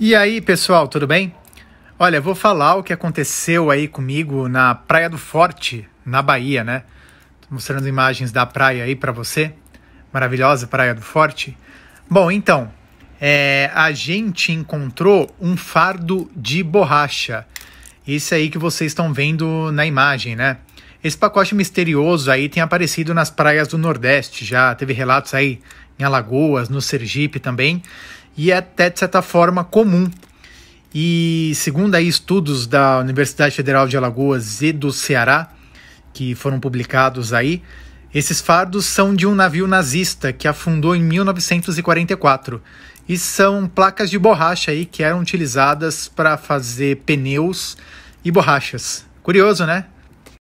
E aí, pessoal, tudo bem? Olha, vou falar o que aconteceu aí comigo na Praia do Forte, na Bahia, né? Tô mostrando imagens da praia aí para você. Maravilhosa Praia do Forte. Bom, então, é, a gente encontrou um fardo de borracha. Isso aí que vocês estão vendo na imagem, né? Esse pacote misterioso aí tem aparecido nas praias do Nordeste, já teve relatos aí em Alagoas, no Sergipe também e é até, de certa forma, comum. E segundo aí estudos da Universidade Federal de Alagoas e do Ceará, que foram publicados aí, esses fardos são de um navio nazista que afundou em 1944 e são placas de borracha aí que eram utilizadas para fazer pneus e borrachas. Curioso, né?